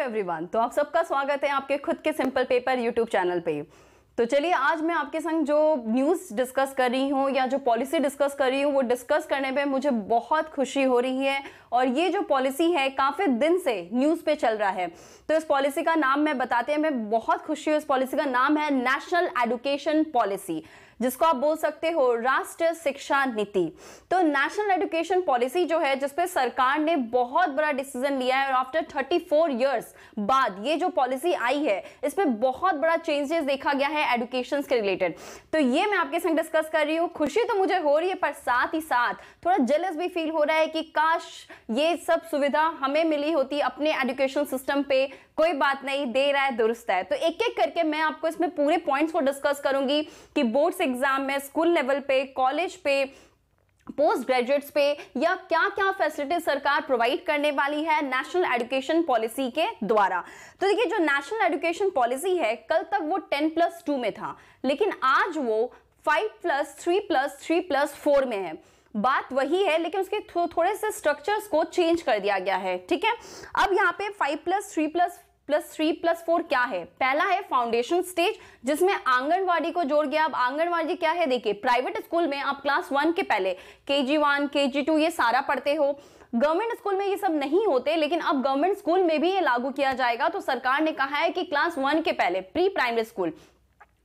hello everyone तो आप सबका स्वागत है आपके खुद के सिंपल पेपर यूट्यूब चैनल पे तो चलिए आज मैं आपके संग जो न्यूज़ डिस्कस कर रही हूँ या जो पॉलिसी डिस्कस कर रही हूँ वो डिस्कस करने पे मुझे बहुत खुशी हो रही है और ये जो पॉलिसी है काफ़ी दिन से न्यूज़ पे चल रहा है तो इस पॉलिसी का नाम मैं बताते हैं मैं बहुत खुशी हूँ इस पॉलिसी का नाम है नेशनल एडुकेशन पॉलिसी जिसको आप बोल सकते हो राष्ट्रीय शिक्षा नीति तो नेशनल एजुकेशन पॉलिसी जो है जिसपे सरकार ने बहुत बड़ा डिसीजन लिया है और आफ्टर 34 ईयर्स बाद ये जो पॉलिसी आई है इसमें बहुत बड़ा चेंजेस देखा गया है एडुकेशन के रिलेटेड तो ये मैं आपके संग डिस्कस कर रही हूँ खुशी तो मुझे हो रही है पर साथ ही साथ थोड़ा जेलस भी फील हो रहा है कि काश ये सब सुविधा हमें मिली होती अपने एजुकेशन सिस्टम पे कोई बात नहीं दे रहा है दुरुस्त है तो एक एक करके मैं आपको इसमें पूरे पॉइंट्स को डिस्कस करूंगी कि बोर्ड्स एग्जाम में स्कूल लेवल पे कॉलेज पे पोस्ट ग्रेजुएट्स पे या क्या क्या फैसिलिटी सरकार प्रोवाइड करने वाली है नेशनल एजुकेशन पॉलिसी के द्वारा तो देखिए जो नेशनल एजुकेशन पॉलिसी है कल तक वो टेन प्लस टू में था लेकिन आज वो five plus three plus three plus four में है बात वही है लेकिन उसके थो, थोड़े से स्ट्रक्चर्स को चेंज कर दिया गया है ठीक है अब यहाँ पे five plus three plus plus three plus four क्या है पहला है फाउंडेशन स्टेज जिसमें आंगनवाड़ी को जोड़ गया अब आंगनवाड़ी क्या है देखिए प्राइवेट स्कूल में आप क्लास वन के पहले के जी वन के जी टू ये सारा पढ़ते हो गवर्नमेंट स्कूल में ये सब नहीं होते लेकिन अब गवर्नमेंट स्कूल में भी ये लागू किया जाएगा तो सरकार ने कहा है कि क्लास वन के पहले प्री प्राइमरी स्कूल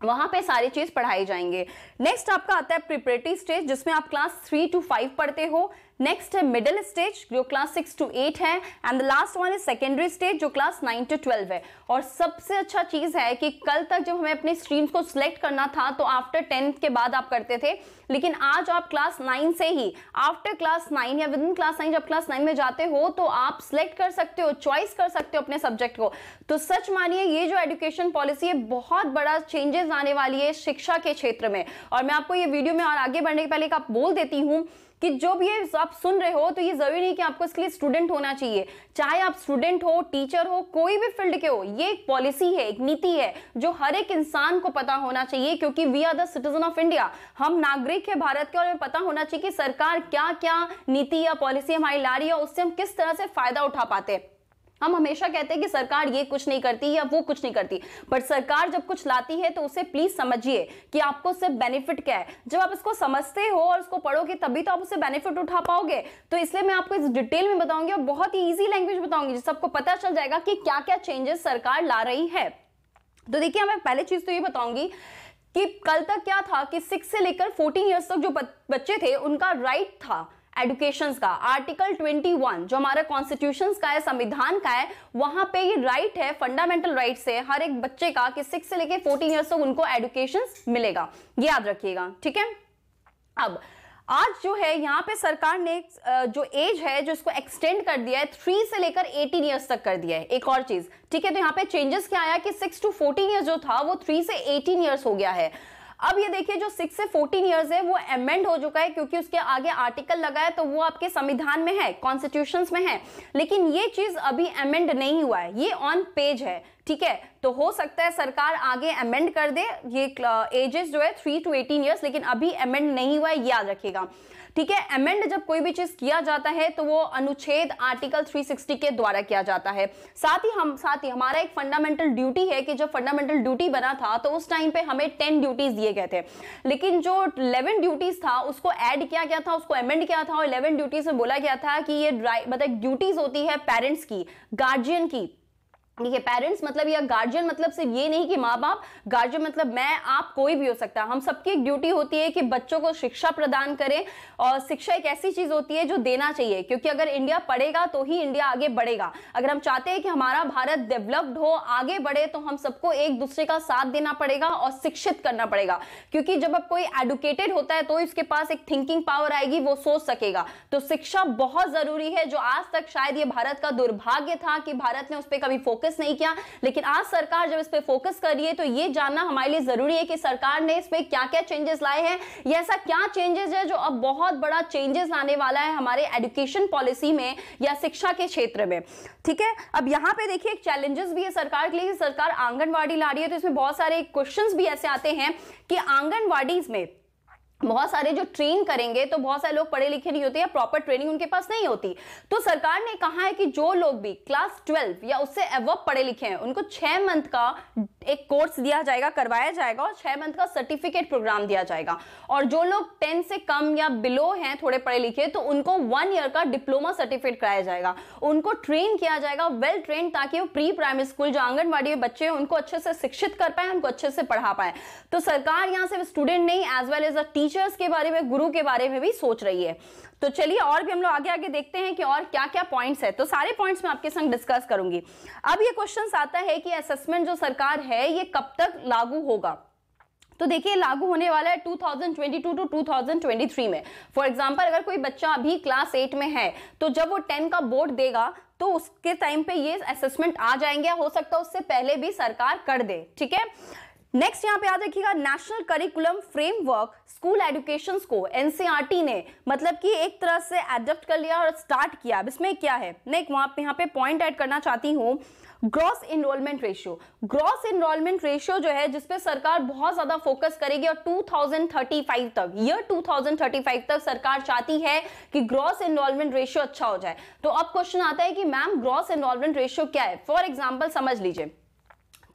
वहां पे सारी चीज पढ़ाई जाएंगे नेक्स्ट आपका आता है प्रिपरेटरी स्टेज जिसमें आप क्लास थ्री टू फाइव पढ़ते हो नेक्स्ट है मिडिल स्टेज जो क्लास सिक्स टू एट है and the last one is secondary stage जो क्लास नाइन टू ट्वेल्व है और सबसे अच्छा चीज़ है कि कल तक जब हमें अपने स्ट्रीम्स को सिलेक्ट करना था तो आफ्टर टेंथ के बाद आप करते थे लेकिन आज आप क्लास नाइन से ही आफ्टर क्लास नाइन या विद इन क्लास नाइन जब क्लास नाइन में जाते हो तो आप सिलेक्ट कर सकते हो चॉइस कर सकते हो अपने सब्जेक्ट को तो सच मानिए ये जो एजुकेशन पॉलिसी है बहुत बड़ा चेंजेस आने वाली है शिक्षा के क्षेत्र में और मैं आपको ये वीडियो में और आगे बढ़ने के पहले आप बोल देती हूँ कि जो भी ये आप सुन रहे हो तो ये जरूरी नहीं कि आपको इसके लिए स्टूडेंट होना चाहिए चाहे आप स्टूडेंट हो टीचर हो कोई भी फील्ड के हो ये एक पॉलिसी है एक नीति है जो हर एक इंसान को पता होना चाहिए क्योंकि we are the citizen of India हम नागरिक है भारत के और हमें पता होना चाहिए कि सरकार क्या क्या नीति या पॉलिसी हमारी ला रही है उससे हम किस तरह से फायदा उठा पाते हैं हम हमेशा कहते हैं कि सरकार ये कुछ नहीं करती या वो कुछ नहीं करती बट सरकार जब कुछ लाती है तो उसे प्लीज समझिए कि आपको उससे बेनिफिट क्या है जब आप इसको समझते हो और उसको पढ़ोगे तभी तो आप उससे बेनिफिट उठा पाओगे तो इसलिए मैं आपको इस डिटेल में बताऊंगी और बहुत ही ईजी लैंग्वेज बताऊंगी जिससे आपको पता चल जाएगा कि क्या क्या चेंजेस सरकार ला रही है तो देखिए मैं पहले चीज तो ये बताऊंगी कि कल तक क्या था कि सिक्स से लेकर फोर्टीन ईयर्स तक जो बच्चे थे उनका राइट था एडुकेशन का आर्टिकल 21 जो हमारा कॉन्स्टिट्यूशन का है संविधान का है वहां पे ये राइट right है फंडामेंटल राइट right से हर एक बच्चे का कि सिक्स से लेके फोर्टीन ईयर्स तक उनको एडुकेशन मिलेगा ये याद रखिएगा ठीक है अब आज जो है यहाँ पे सरकार ने जो एज है जो इसको एक्सटेंड कर दिया है थ्री से लेकर एटीन ईयर्स तक कर दिया है एक और चीज ठीक है तो यहाँ पे चेंजेस क्या आया कि सिक्स टू फोर्टीन ईयर्स जो था वो थ्री से एटीन ईयर्स हो गया है अब ये देखिए जो सिक्स से फोर्टीन ईयर्स है वो एमेंड हो चुका है क्योंकि उसके आगे आर्टिकल लगा है तो वो आपके संविधान में है कॉन्स्टिट्यूशन में है लेकिन ये चीज अभी अमेंड नहीं हुआ है ये ऑन पेज है ठीक है तो हो सकता है सरकार आगे अमेंड कर दे ये एजेस जो है थ्री टू एटीन ईयर्स लेकिन अभी अमेंड नहीं हुआ है याद रखिएगा ठीक है अमेंड जब कोई भी चीज किया जाता है तो वो अनुच्छेद आर्टिकल 360 के द्वारा किया जाता है साथ ही हम साथ ही हमारा एक फंडामेंटल ड्यूटी है कि जब फंडामेंटल ड्यूटी बना था तो उस टाइम पे हमें टेन ड्यूटीज दिए गए थे लेकिन जो इलेवन ड्यूटीज था उसको एड किया गया था उसको अमेंड किया था और इलेवन ड्यूटीज में बोला गया था कि ये मतलब ड्यूटीज होती है पेरेंट्स की गार्जियन की ठीक है पेरेंट्स मतलब या गार्जियन मतलब सिर्फ ये नहीं कि माँ बाप गार्जियन मतलब मैं आप कोई भी हो सकता है हम सबकी एक ड्यूटी होती है कि बच्चों को शिक्षा प्रदान करें और शिक्षा एक ऐसी चीज होती है जो देना चाहिए क्योंकि अगर इंडिया पढ़ेगा तो ही इंडिया आगे बढ़ेगा अगर हम चाहते हैं कि हमारा भारत डेवलप्ड हो आगे बढ़े तो हम सबको एक दूसरे का साथ देना पड़ेगा और शिक्षित करना पड़ेगा क्योंकि जब अब कोई एडुकेटेड होता है तो उसके पास एक थिंकिंग पावर आएगी वो सोच सकेगा तो शिक्षा बहुत जरूरी है जो आज तक शायद ये भारत का दुर्भाग्य था कि भारत ने उस पर कभी फोकस फोकस नहीं किया लेकिन आज सरकार जब इस पर फोकस कर रही है तो ये जानना हमारे लिए जरूरी है कि सरकार ने इस पर क्या क्या चेंजेस लाए हैं या ऐसा क्या चेंजेस है जो अब बहुत बड़ा चेंजेस लाने वाला है हमारे एडुकेशन पॉलिसी में या शिक्षा के क्षेत्र में ठीक है अब यहाँ पे देखिए चैलेंजेस भी है सरकार के लिए सरकार आंगनवाड़ी ला रही है तो इसमें बहुत सारे क्वेश्चंस भी ऐसे आते हैं कि आंगनवाड़ीज में बहुत सारे जो ट्रेन करेंगे तो बहुत सारे लोग पढ़े लिखे नहीं होते या प्रॉपर ट्रेनिंग उनके पास नहीं होती तो सरकार ने कहा है कि जो लोग भी क्लास ट्वेल्व या उससे एवब पढ़े लिखे हैं उनको छह मंथ का एक कोर्स दिया जाएगा करवाया जाएगा और छह मंथ का सर्टिफिकेट प्रोग्राम दिया जाएगा और जो लोग टेन से कम या बिलो हैं थोड़े पढ़े लिखे तो उनको वन ईयर का डिप्लोमा सर्टिफिकेट कराया जाएगा उनको ट्रेन किया जाएगा वेल ट्रेन ताकि वो प्री प्राइमरी स्कूल जो आंगनबाड़ी में बच्चे हैं उनको अच्छे से शिक्षित कर पाए उनको अच्छे से पढ़ा पाए तो सरकार यहाँ सिर्फ स्टूडेंट नहीं as well as a teacher teachers के बारे में गुरु के बारे में भी सोच रही है तो चलिए और भी हम लोग आगे आगे देखते हैं कि और क्या क्या पॉइंट्स है तो सारे पॉइंट्स मैं आपके संग डिस्कस करूंगी अब ये क्वेश्चन आता है कि असेसमेंट जो सरकार है ये कब तक लागू होगा तो देखिए लागू होने वाला है 2022 थाउजेंड टू 2023 में फॉर एग्जाम्पल अगर कोई बच्चा अभी क्लास एट में है तो जब वो टेन का बोर्ड देगा तो उसके टाइम पे ये असेसमेंट आ जाएंगे हो सकता है उससे पहले भी सरकार कर दे ठीक है नेक्स्ट यहाँ पे याद रखिएगा national curriculum framework school education को एनसीईआरटी e ने मतलब कि एक तरह से एडप्ट कर लिया और स्टार्ट किया अब इसमें क्या है नेक्स्ट वहां पे यहाँ पे पॉइंट ऐड करना चाहती हूँ gross enrolment ratio gross enrolment ratio जो है जिसपे सरकार बहुत ज्यादा फोकस करेगी और 2035 तक ईयर 2035 तक सरकार चाहती है कि ग्रॉस इनरोलमेंट रेशियो अच्छा हो जाए तो अब क्वेश्चन आता है कि मैम ग्रॉस इनरोलमेंट रेशियो क्या है फॉर एग्जाम्पल समझ लीजिए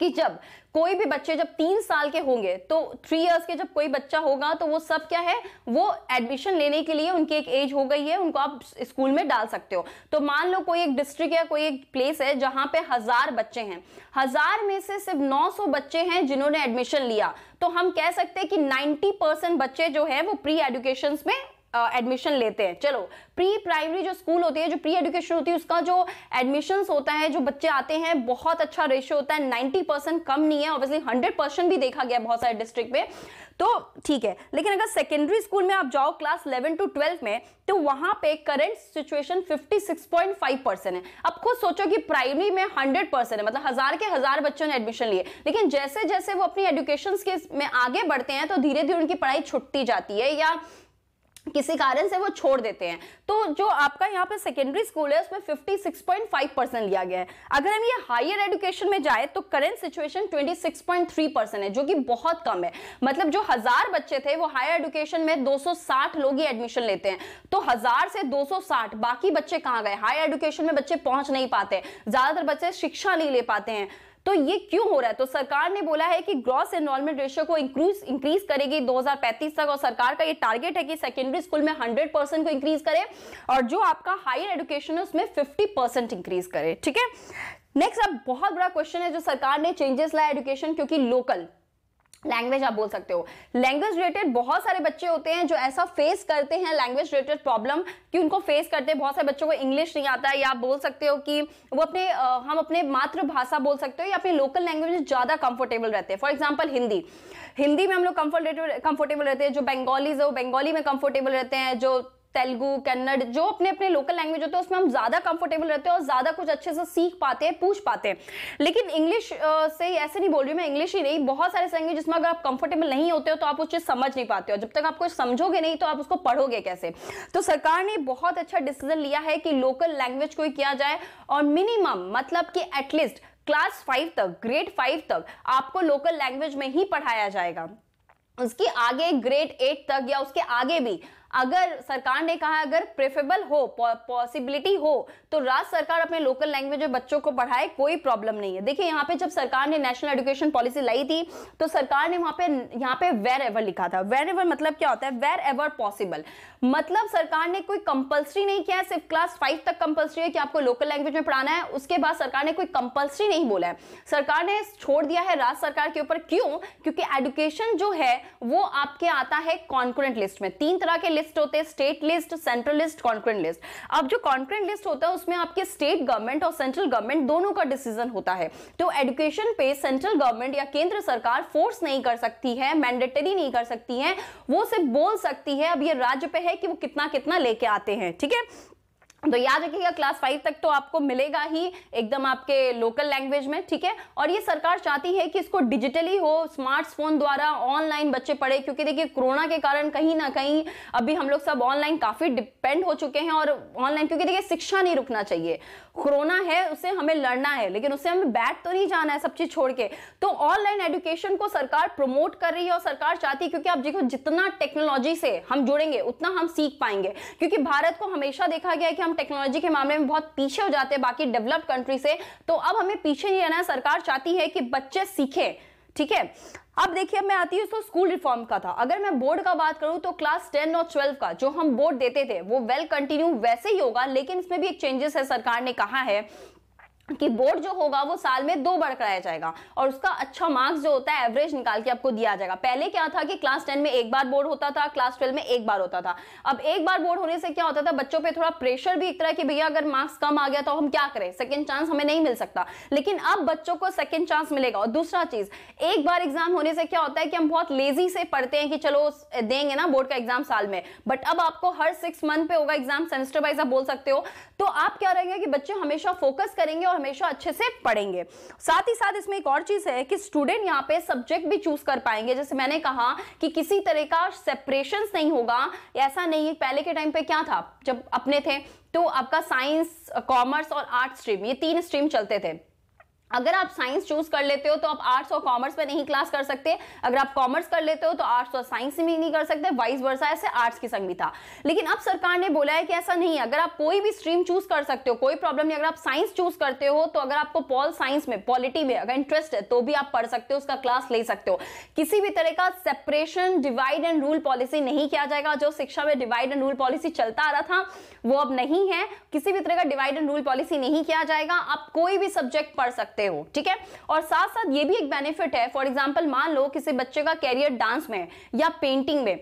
कि जब कोई भी बच्चे जब तीन साल के होंगे तो थ्री इयर्स के जब कोई बच्चा होगा तो वो सब क्या है वो एडमिशन लेने के लिए उनकी एक एज हो गई है उनको आप स्कूल में डाल सकते हो तो मान लो कोई एक डिस्ट्रिक्ट या कोई एक प्लेस है जहां पे हजार बच्चे हैं हजार में से सिर्फ 900 बच्चे हैं जिन्होंने एडमिशन लिया तो हम कह सकते हैं कि 90 परसेंट बच्चे जो है वो प्री एडुकेशन में एडमिशन लेते हैं चलो प्री प्राइमरी जो स्कूल होती है जो प्री एजुकेशन होती है उसका जो एडमिशन होता है जो बच्चे आते हैं बहुत अच्छा रेशियो होता है नाइन्टी परसेंट कम नहीं है ऑब्वियसली हंड्रेड परसेंट भी देखा गया बहुत सारे डिस्ट्रिक्ट में तो ठीक है लेकिन अगर सेकेंडरी स्कूल में आप जाओ क्लास इलेवन टू ट्वेल्व में तो वहां पे करंट सिचुएशन फाइव परसेंट है अब खुद सोचो कि प्राइमरी में हंड्रेड परसेंट है मतलब हजार के हजार बच्चों ने एडमिशन लिए लेकिन जैसे जैसे वो अपनी एडुकेशन के में आगे बढ़ते हैं तो धीरे धीरे उनकी पढ़ाई छुट्टी जाती है या किसी कारण से वो छोड़ देते हैं तो जो आपका यहाँ पे सेकेंडरी स्कूल है उसमें 56.5 परसेंट लिया गया है अगर हम ये हायर एजुकेशन में जाए तो करेंट सिचुएशन 26.3 परसेंट है जो कि बहुत कम है मतलब जो हजार बच्चे थे वो हायर एजुकेशन में 260 लोग ही एडमिशन लेते हैं तो हजार से 260 बाकी बच्चे कहाँ गए हायर एजुकेशन में बच्चे पहुंच नहीं पाते ज्यादातर बच्चे शिक्षा नहीं ले पाते हैं तो ये क्यों हो रहा है तो सरकार ने बोला है कि ग्रॉस एनरोलमेंट रेशियो को इंक्रीज इंक्रीज करेगी 2035 तक और सरकार का ये टारगेट है कि सेकेंडरी स्कूल में 100 परसेंट को इंक्रीज करे और जो आपका हायर एजुकेशन है उसमें 50 परसेंट इंक्रीज करे ठीक है नेक्स्ट अब बहुत बड़ा क्वेश्चन है जो सरकार ने चेंजेस लाया एजुकेशन क्योंकि लोकल लैंग्वेज आप बोल सकते हो लैंग्वेज रिलेटेड बहुत सारे बच्चे होते हैं जो ऐसा फेस करते हैं लैंग्वेज रिलेटेड प्रॉब्लम कि उनको फेस करते हैं बहुत सारे बच्चों को इंग्लिश नहीं आता है या आप बोल सकते हो कि वो अपने आ, हम अपने मातृभाषा बोल सकते हो या अपने लोकल लैंग्वेज में ज़्यादा कंफर्टेबल रहते हैं फॉर एग्जाम्पल हिंदी हिंदी में हम लोग कंफर्टेबल कंफर्टेबल रहते हैं जो बंगालीज है वो बंगाली में कंफर्टेबल रहते हैं जो तेलुगु कन्नड़ जो अपने अपने लोकल लैंग्वेज होते हैं उसमें हम ज़्यादा कंफर्टेबल रहते हैं और ज़्यादा कुछ अच्छे से सीख पाते हैं पूछ पाते हैं लेकिन इंग्लिश से ऐसे नहीं बोल रही मैं इंग्लिश ही नहीं बहुत सारे लैंग्वेज जिसमें अगर आप कंफर्टेबल नहीं होते हो तो आप उस चीज़ समझ नहीं पाते हो जब तक आप कुछ समझोगे नहीं तो आप उसको पढ़ोगे कैसे तो सरकार ने बहुत अच्छा डिसीजन लिया है कि लोकल लैंग्वेज को ही किया जाए और मिनिमम मतलब कि एटलीस्ट क्लास फाइव तक ग्रेड फाइव तक आपको लोकल लैंग्वेज में ही पढ़ाया जाएगा उसके आगे ग्रेड एट तक या उसके आगे भी अगर सरकार ने कहा अगर प्रेफेबल हो पॉसिबिलिटी हो तो राज्य सरकार अपने लोकल लैंग्वेज में बच्चों को पढ़ाए कोई प्रॉब्लम नहीं है देखिए यहाँ पे जब सरकार ने नेशनल एजुकेशन पॉलिसी लाई थी तो सरकार ने वहां पे यहाँ पे वेर एवर लिखा था वेर एवर मतलब क्या होता है वेर एवर पॉसिबल मतलब सरकार ने कोई कंपल्सरी नहीं किया है सिर्फ क्लास फाइव तक कंपल्सरी है कि आपको लोकल लैंग्वेज में पढ़ाना है उसके बाद सरकार ने कोई कंपल्सरी नहीं बोला है सरकार ने छोड़ दिया है राज्य सरकार के ऊपर क्यों क्योंकि एडुकेशन जो है वो आपके आता है कॉन्क्रेंट लिस्ट में तीन तरह के लिस्ट लिस्ट होते हैं state list central list concurrent list अब जो कॉन्क्रेंट लिस्ट होता है उसमें आपके स्टेट गवर्नमेंट और सेंट्रल गवर्नमेंट दोनों का डिसीजन होता है तो एडुकेशन पे सेंट्रल गवर्नमेंट या केंद्र सरकार फोर्स नहीं कर सकती है मैंडेटरी नहीं कर सकती है वो सिर्फ बोल सकती है अब ये राज्य पे है कि वो कितना कितना लेके आते हैं ठीक है तो याद रखिएगा क्लास फाइव तक तो आपको मिलेगा ही एकदम आपके लोकल लैंग्वेज में ठीक है और ये सरकार चाहती है कि इसको डिजिटली हो स्मार्टफोन द्वारा ऑनलाइन बच्चे पढ़े क्योंकि देखिए कोरोना के कारण कहीं ना कहीं अभी हम लोग सब ऑनलाइन काफ़ी डिपेंड हो चुके हैं और ऑनलाइन क्योंकि देखिए शिक्षा नहीं रुकना चाहिए कोरोना है उससे हमें लड़ना है लेकिन उससे हमें बैठ तो नहीं जाना है सब चीज़ छोड़ के तो ऑनलाइन एजुकेशन को सरकार प्रमोट कर रही है और सरकार चाहती है क्योंकि आप देखो जितना टेक्नोलॉजी से हम जुड़ेंगे उतना हम सीख पाएंगे क्योंकि भारत को हमेशा देखा गया कि हम हम टेक्नोलॉजी के मामले में बहुत पीछे हो जाते हैं बाकी डेवलप्ड कंट्री से तो अब हमें पीछे नहीं रहना सरकार चाहती है कि बच्चे सीखे ठीक है अब देखिए अब मैं आती हूँ तो स्कूल रिफॉर्म का था अगर मैं बोर्ड का बात करूं तो क्लास टेन और ट्वेल्व का जो हम बोर्ड देते थे वो वेल well कंटिन्यू वैसे ही होगा लेकिन इसमें भी एक चेंजेस है सरकार ने कहा है कि बोर्ड जो होगा वो साल में दो बार कराया जाएगा और उसका अच्छा मार्क्स जो होता है एवरेज निकाल के आपको दिया जाएगा पहले क्या था कि क्लास टेन में एक बार बोर्ड होता था क्लास ट्वेल्व में एक बार होता था अब एक बार बोर्ड होने से क्या होता था बच्चों पे थोड़ा प्रेशर भी एक तरह कि भैया अगर मार्क्स कम आ गया तो हम क्या करें सेकेंड चांस हमें नहीं मिल सकता लेकिन अब बच्चों को सेकेंड चांस मिलेगा और दूसरा चीज एक बार एग्जाम होने से क्या होता है कि हम बहुत लेजी से पढ़ते हैं कि चलो देंगे ना बोर्ड का एग्जाम साल में बट अब आपको हर सिक्स मंथ पे होगा एग्जाम सेमेस्टर वाइज आप बोल सकते हो तो आप क्या रहेंगे कि बच्चे हमेशा फोकस करेंगे और हमेशा अच्छे से पढ़ेंगे साथ ही साथ इसमें एक और चीज़ है कि स्टूडेंट यहाँ पे सब्जेक्ट भी चूज कर पाएंगे जैसे मैंने कहा कि किसी तरह का सेपरेशन नहीं होगा ऐसा नहीं है पहले के टाइम पे क्या था जब अपने थे तो आपका साइंस कॉमर्स और आर्ट स्ट्रीम ये तीन स्ट्रीम चलते थे अगर आप साइंस चूज कर लेते हो तो आप आर्ट्स और कॉमर्स में नहीं क्लास कर सकते अगर आप कॉमर्स कर लेते हो तो आर्ट्स और साइंस में नहीं कर सकते वाइस वर्सा ऐसे आर्ट्स की संग भी था लेकिन अब सरकार ने बोला है कि ऐसा नहीं है अगर आप कोई भी स्ट्रीम चूज कर सकते हो कोई प्रॉब्लम नहीं अगर आप साइंस चूज करते हो तो अगर आपको पॉल साइंस में पॉलिटी में अगर इंटरेस्ट है तो भी आप पढ़ सकते हो उसका क्लास ले सकते हो किसी भी तरह का separation divide and rule policy नहीं किया जाएगा जो शिक्षा में डिवाइड एंड रूल पॉलिसी चलता आ रहा था वो अब नहीं है किसी भी तरह का डिवाइड एंड रूल पॉलिसी नहीं किया जाएगा आप कोई भी सब्जेक्ट पढ़ सकते सकते हो ठीक है और साथ साथ ये भी एक बेनिफिट है फॉर एग्जाम्पल मान लो किसी बच्चे का कैरियर डांस में या पेंटिंग में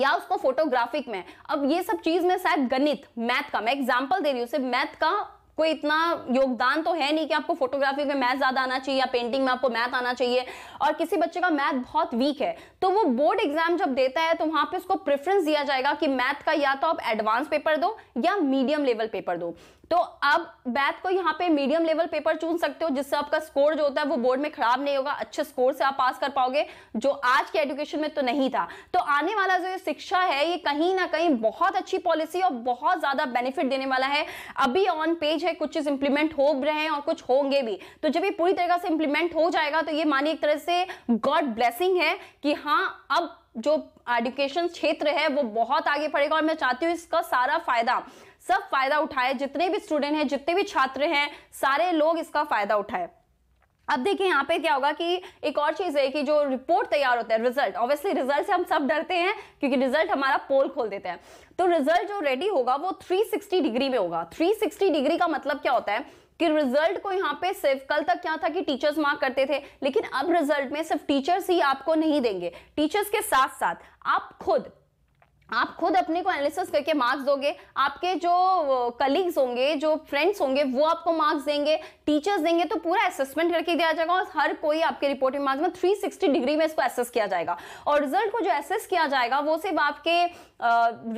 या उसको फोटोग्राफिक में अब ये सब चीज में शायद गणित मैथ का मैं एग्जाम्पल दे रही हूँ सिर्फ मैथ का कोई इतना योगदान तो है नहीं कि आपको फोटोग्राफी में मैथ ज़्यादा आना चाहिए या पेंटिंग में आपको मैथ आना चाहिए और किसी बच्चे का मैथ बहुत वीक है तो वो बोर्ड एग्जाम जब देता है तो वहां पे उसको प्रेफरेंस दिया जाएगा कि मैथ का या तो आप एडवांस पेपर दो या मीडियम लेवल पेपर दो तो अब बैथ को यहाँ पे मीडियम लेवल पेपर चुन सकते हो जिससे आपका स्कोर जो होता है वो बोर्ड में खराब नहीं होगा अच्छे स्कोर से आप पास कर पाओगे जो आज के एजुकेशन में तो नहीं था तो आने वाला जो शिक्षा है ये कहीं ना कहीं बहुत अच्छी पॉलिसी और बहुत ज्यादा बेनिफिट देने वाला है अभी ऑन पेज है कुछ चीज इंप्लीमेंट हो रहे हैं और कुछ होंगे भी तो जब ये पूरी तरह से इंप्लीमेंट हो जाएगा तो ये मानिए एक तरह से गॉड ब्लेसिंग है कि हाँ अब जो एडुकेशन क्षेत्र है वो बहुत आगे पड़ेगा और मैं चाहती हूँ इसका सारा फायदा सब फायदा उठाए जितने भी स्टूडेंट हैं जितने भी छात्र हैं सारे लोग इसका फायदा उठाए अब देखिए यहाँ पे क्या होगा कि एक और चीज़ है कि जो रिपोर्ट तैयार होता है रिजल्ट ऑब्वियसली रिजल्ट से हम सब डरते हैं क्योंकि रिजल्ट हमारा पोल खोल देते हैं तो रिजल्ट जो रेडी होगा वो 360 डिग्री में होगा 360 डिग्री का मतलब क्या होता है कि रिजल्ट को यहाँ पे सिर्फ कल तक क्या था कि टीचर्स मार्क करते थे लेकिन अब रिजल्ट में सिर्फ टीचर्स ही आपको नहीं देंगे टीचर्स के साथ साथ आप खुद आप खुद अपने को एनालिसिस करके मार्क्स दोगे आपके जो कलीग्स होंगे जो फ्रेंड्स होंगे वो आपको मार्क्स देंगे टीचर्स देंगे तो पूरा असेसमेंट करके दिया जाएगा और हर कोई आपके रिपोर्टिंग मार्क्स में 360 डिग्री में इसको एसेस किया जाएगा और रिजल्ट को जो एसेस किया जाएगा वो सिर्फ आपके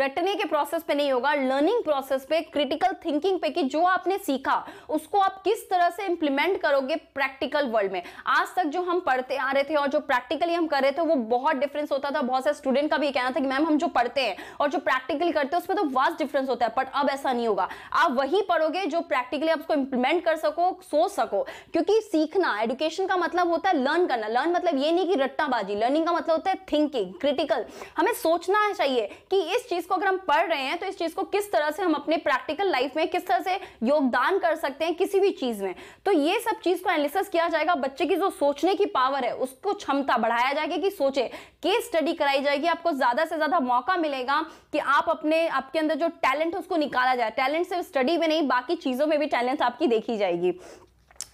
रटने के प्रोसेस पे नहीं होगा लर्निंग प्रोसेस पे क्रिटिकल थिंकिंग पे कि जो आपने सीखा उसको आप किस तरह से इंप्लीमेंट करोगे प्रैक्टिकल वर्ल्ड में आज तक जो हम पढ़ते आ रहे थे और जो प्रैक्टिकली हम कर रहे थे वो बहुत डिफरेंस होता था बहुत सारे स्टूडेंट का भी कहना था कि मैम हम जो पढ़ते पढ़ते हैं और जो प्रैक्टिकली करते हैं उसमें तो वास्ट डिफरेंस होता है बट अब ऐसा नहीं होगा आप वही पढ़ोगे जो प्रैक्टिकली आप उसको इंप्लीमेंट कर सको सोच सको क्योंकि सीखना एडुकेशन का मतलब होता है लर्न करना लर्न मतलब ये नहीं कि रट्टाबाजी लर्निंग का मतलब होता है थिंकिंग क्रिटिकल हमें सोचना चाहिए कि इस चीज को अगर हम पढ़ रहे हैं तो इस चीज को किस तरह से हम अपने प्रैक्टिकल लाइफ में किस तरह से योगदान कर सकते हैं किसी भी चीज में तो ये सब चीज को एनालिसिस किया जाएगा बच्चे की जो सोचने की पावर है उसको क्षमता बढ़ाया जाएगा कि सोचे केस स्टडी कराई जाएगी आपको ज्यादा से ज्यादा मौका मिलेगा कि आप अपने आपके अंदर जो टैलेंट है उसको निकाला जाए टैलेंट सिर्फ स्टडी में नहीं बाकी चीज़ों में भी टैलेंट आपकी देखी जाएगी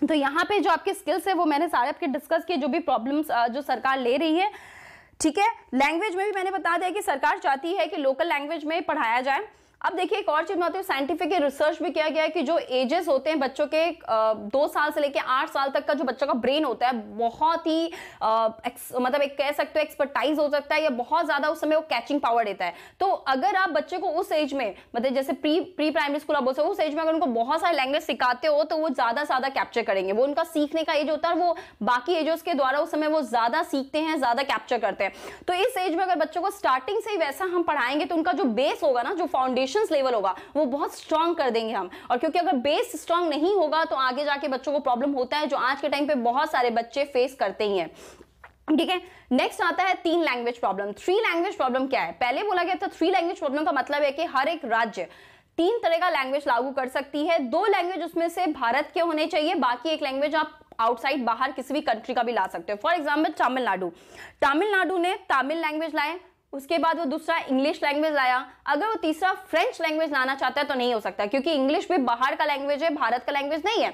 तो यहाँ पे जो आपके स्किल्स है वो मैंने सारे आपके डिस्कस किए जो भी प्रॉब्लम्स जो सरकार ले रही है ठीक है लैंग्वेज में भी मैंने बता दिया कि सरकार चाहती है कि लोकल लैंग्वेज में पढ़ाया जाए अब देखिए एक और चीज बताती साइंटिफिक रिसर्च भी किया गया है कि जो एजेस होते हैं बच्चों के दो साल से लेकर आठ साल तक का जो बच्चों का ब्रेन होता है बहुत ही आ, मतलब एक कह सकते हो एक्सपर्टाइज हो सकता है या बहुत ज्यादा उस समय वो कैचिंग पावर देता है तो अगर आप बच्चे को उस एज में मतलब जैसे प्री प्री प्राइमरी स्कूल आप बोलते उस एज में अगर उनको बहुत सारे लैंग्वेज सिखाते हो तो वो ज्यादा ज्यादा कैप्चर करेंगे वो उनका सीखने का एज होता है वो बाकी एजेस के द्वारा उस समय वो ज्यादा सीखते हैं ज्यादा कैप्चर करते हैं तो इस एज में अगर बच्चों को स्टार्टिंग से ही वैसा हम पढ़ाएंगे तो उनका जो बेस होगा ना जो फाउंडेशन फाउंडेशन लेवल होगा वो बहुत स्ट्रांग कर देंगे हम और क्योंकि अगर बेस स्ट्रांग नहीं होगा तो आगे जाके बच्चों को प्रॉब्लम होता है जो आज के टाइम पे बहुत सारे बच्चे फेस करते ही हैं ठीक है नेक्स्ट आता है तीन language problem three language problem क्या है पहले बोला गया था थ्री लैंग्वेज प्रॉब्लम का मतलब है कि हर एक राज्य तीन तरह का लैंग्वेज लागू कर सकती है दो लैंग्वेज उसमें से भारत के होने चाहिए बाकी एक लैंग्वेज आप आउटसाइड बाहर किसी भी कंट्री का भी ला सकते हो फॉर एग्जाम्पल तमिलनाडु तमिलनाडु ने तमिल लैंग्वेज लाए उसके बाद वो दूसरा इंग्लिश लैंग्वेज लाया अगर वो तीसरा फ्रेंच लैंग्वेज लाना चाहता है तो नहीं हो सकता क्योंकि इंग्लिश भी बाहर का लैंग्वेज है भारत का लैंग्वेज नहीं है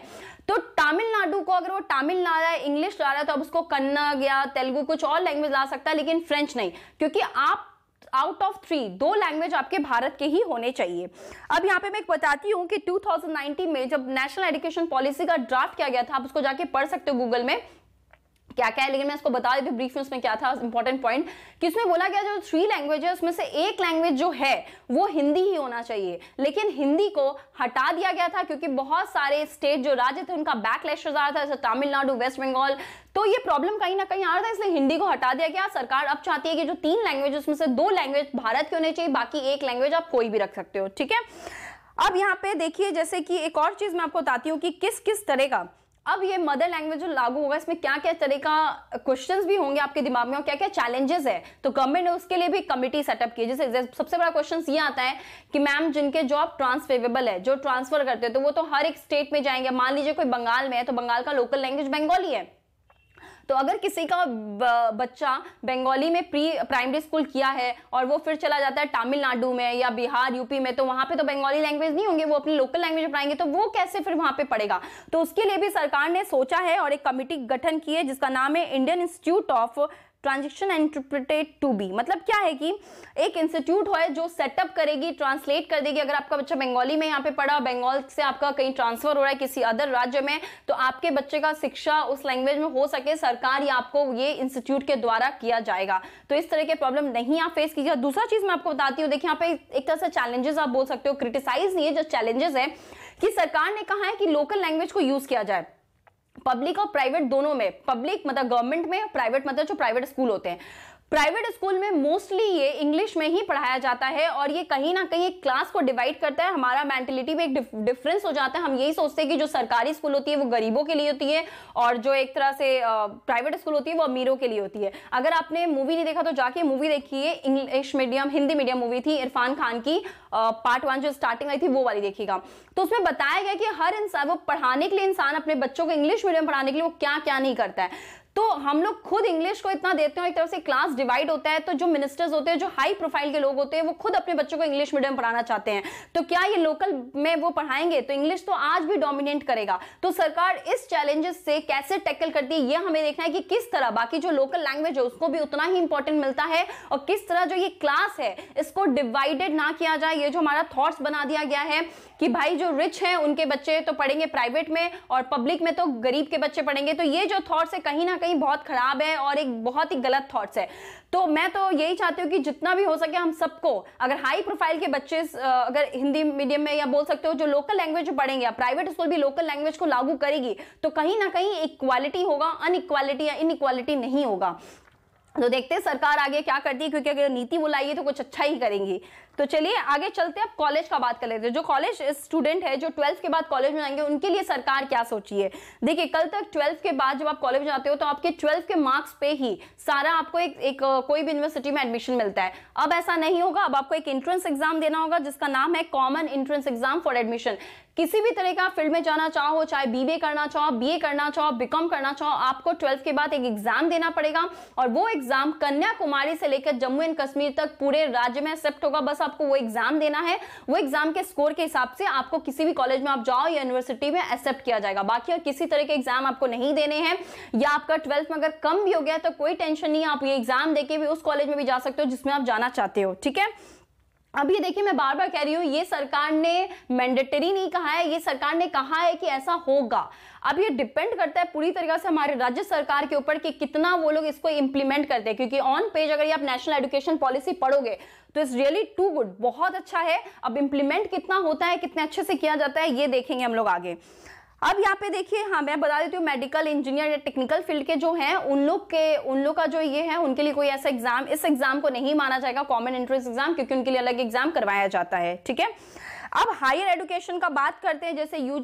तो तमिलनाडु को अगर वो तमिल ला रहा है इंग्लिश ला रहा है तो अब उसको कन्नड़ या तेलुगु कुछ और लैंग्वेज ला सकता है लेकिन फ्रेंच नहीं क्योंकि आप आउट ऑफ थ्री दो लैंग्वेज आपके भारत के ही होने चाहिए अब यहाँ पे मैं एक बताती हूँ कि 2019 में जब नेशनल एजुकेशन पॉलिसी का ड्राफ्ट किया गया था आप उसको जाके पढ़ सकते हो गूगल में क्या क्या है लेकिन मैं इसको बता देती हूँ ब्रीफ में उसमें क्या था इंपॉर्टेंट पॉइंट कि उसमें बोला गया जो थ्री लैंग्वेज है उसमें से एक लैंग्वेज जो है वो हिंदी ही होना चाहिए लेकिन हिंदी को हटा दिया गया था क्योंकि बहुत सारे स्टेट जो राज्य थे उनका बैकलैश आ रहा था जैसे तमिलनाडु वेस्ट बंगाल तो ये प्रॉब्लम कहीं ना कहीं आ रहा था इसलिए हिंदी को हटा दिया गया सरकार अब चाहती है कि जो तीन लैंग्वेज उसमें से दो लैंग्वेज भारत की होनी चाहिए बाकी एक लैंग्वेज आप कोई भी रख सकते हो ठीक है अब यहाँ पे देखिए जैसे कि एक और चीज़ मैं आपको बताती हूँ कि किस किस तरह का अब ये मदर लैंग्वेज जो लागू होगा इसमें क्या क्या तरह का क्वेश्चन भी होंगे आपके दिमाग में और क्या क्या चैलेंजेस है तो गवर्नमेंट ने उसके लिए भी कमिटी सेटअप की जैसे सबसे बड़ा क्वेश्चन ये आता है कि मैम जिनके जॉब ट्रांसफेवेबल है जो ट्रांसफर करते हैं तो वो तो हर एक स्टेट में जाएंगे मान लीजिए कोई बंगाल में है तो बंगाल का लोकल लैंग्वेज बंगाली है तो अगर किसी का बच्चा बंगाली में प्री प्राइमरी स्कूल किया है और वो फिर चला जाता है तमिलनाडु में या बिहार यूपी में तो वहाँ पे तो बंगाली लैंग्वेज नहीं होंगे वो अपनी लोकल लैंग्वेज पढ़ाएंगे तो वो कैसे फिर वहाँ पे पढ़ेगा तो उसके लिए भी सरकार ने सोचा है और एक कमेटी गठन की है जिसका नाम है Indian institute of transaction interpreted to be मतलब क्या है कि एक इंस्टीट्यूट हो जो सेटअप करेगी ट्रांसलेट कर देगी अगर आपका बच्चा बंगाली में यहाँ पे पढ़ा बंगाल से आपका कहीं ट्रांसफर हो रहा है किसी अदर राज्य में तो आपके बच्चे का शिक्षा उस लैंग्वेज में हो सके सरकार या आपको ये इंस्टीट्यूट के द्वारा किया जाएगा तो इस तरह के प्रॉब्लम नहीं आप फेस कीजिएगा दूसरा चीज मैं आपको बताती हूँ देखिए यहाँ पे एक तरह से चैलेंजेस आप बोल सकते हो क्रिटिसाइज नहीं है जो चैलेंजेस है कि सरकार ने कहा है कि लोकल लैंग्वेज को यूज किया जाए पब्लिक और प्राइवेट दोनों में पब्लिक मतलब गवर्नमेंट में प्राइवेट मतलब जो प्राइवेट स्कूल होते हैं प्राइवेट स्कूल में मोस्टली ये इंग्लिश में ही पढ़ाया जाता है और ये कहीं ना कहीं क्लास को डिवाइड करता है हमारा मेंटेलिटी में एक डिफरेंस हो जाता है हम यही सोचते हैं कि जो सरकारी स्कूल होती है वो गरीबों के लिए होती है और जो एक तरह से प्राइवेट स्कूल होती है वो अमीरों के लिए होती है अगर आपने मूवी नहीं देखा तो जाके मूवी देखिए English medium Hindi medium movie थी इरफान खान की पार्ट वन जो स्टार्टिंग आई थी वो वाली देखिएगा तो उसमें बताया गया कि हर इंसान वो पढ़ाने के लिए इंसान अपने बच्चों को इंग्लिश मीडियम पढ़ाने के लिए वो क्या क्या नहीं करता है तो हम लोग खुद इंग्लिश को इतना देते हैं एक तरह से क्लास डिवाइड होता है तो जो मिनिस्टर्स होते हैं जो हाई प्रोफाइल के लोग होते हैं वो खुद अपने बच्चों को इंग्लिश मीडियम पढ़ाना चाहते हैं तो क्या ये लोकल में वो पढ़ाएंगे तो इंग्लिश तो आज भी डोमिनेट करेगा तो सरकार इस चैलेंजेस से कैसे टैकल करती है ये हमें देखना है कि किस तरह बाकी जो लोकल लैंग्वेज है उसको भी उतना ही इंपॉर्टेंट मिलता है और किस तरह जो ये क्लास है इसको डिवाइडेड ना किया जाए ये जो हमारा थॉट्स बना दिया गया है कि भाई जो रिच हैं उनके बच्चे तो पढ़ेंगे प्राइवेट में और पब्लिक में तो गरीब के बच्चे पढ़ेंगे तो ये जो थॉट्स है कहीं ना कहीं कहीं बहुत ख़राब है और एक बहुत ही गलत थाट्स है तो मैं तो यही चाहती हूँ कि जितना भी हो सके हम सबको अगर हाई प्रोफाइल के बच्चे अगर हिंदी मीडियम में या बोल सकते हो जो लोकल लैंग्वेज पढ़ेंगे या प्राइवेट स्कूल भी लोकल लैंग्वेज को लागू करेगी तो कहीं ना कहीं इक्वालिटी होगा अनइक्वालिटी या इनइक्वालिटी नहीं होगा तो देखते हैं सरकार आगे क्या करती है क्योंकि अगर नीति वो लाएगी तो कुछ अच्छा ही करेंगी तो चलिए आगे चलते हैं अब कॉलेज का बात कर लेते हैं जो कॉलेज स्टूडेंट है जो ट्वेल्थ के बाद कॉलेज में जाएंगे उनके लिए सरकार क्या सोची है देखिए कल तक ट्वेल्थ के बाद जब आप कॉलेज में जाते हो तो आपके ट्वेल्थ के मार्क्स पे ही सारा आपको एक, एक कोई भी यूनिवर्सिटी में एडमिशन मिलता है अब ऐसा नहीं होगा अब आपको एक एंट्रेंस एग्जाम देना होगा जिसका नाम है common entrance exam for admission किसी भी तरह का फील्ड में जाना चाहो चाहे बीबीए करना चाहो बीए करना चाहो बीकॉम करना चाहो आपको ट्वेल्थ के बाद एक एग्जाम देना पड़ेगा और वो एग्जाम कन्याकुमारी से लेकर जम्मू एंड कश्मीर तक पूरे राज्य में एक्सेप्ट होगा बस आपको वो एग्जाम देना है वो एग्जाम के स्कोर के हिसाब से आपको किसी भी कॉलेज में आप जाओ या यूनिवर्सिटी में एक्सेप्ट किया जाएगा बाकी और किसी तरह के एग्जाम आपको नहीं देने हैं या आपका ट्वेल्थ में अगर कम भी हो गया तो कोई टेंशन नहीं आप ये एग्जाम देके भी उस कॉलेज में भी जा सकते हो जिसमें आप जाना चाहते हो ठीक है अभी देखिए मैं बार बार कह रही हूं ये सरकार ने मैंडेटरी नहीं कहा है ये सरकार ने कहा है कि ऐसा होगा अब ये डिपेंड करता है पूरी तरीके से हमारे राज्य सरकार के ऊपर कि कितना वो लोग इसको इंप्लीमेंट करते हैं क्योंकि ऑन पेज अगर ये आप नेशनल एजुकेशन पॉलिसी पढ़ोगे तो इट्स रियली टू गुड बहुत अच्छा है अब इंप्लीमेंट कितना होता है कितने अच्छे से किया जाता है ये देखेंगे हम लोग आगे अब यहाँ पे देखिए हाँ मैं बता देती हूँ मेडिकल इंजीनियर या टेक्निकल फील्ड के जो हैं उन लोग के उन लोग का जो ये है उनके लिए कोई ऐसा एग्जाम इस एग्जाम को नहीं माना जाएगा कॉमन एंट्रेंस एग्जाम क्योंकि उनके लिए अलग एग्जाम करवाया जाता है ठीक है अब हायर एडुकेशन का बात करते हैं जैसे यू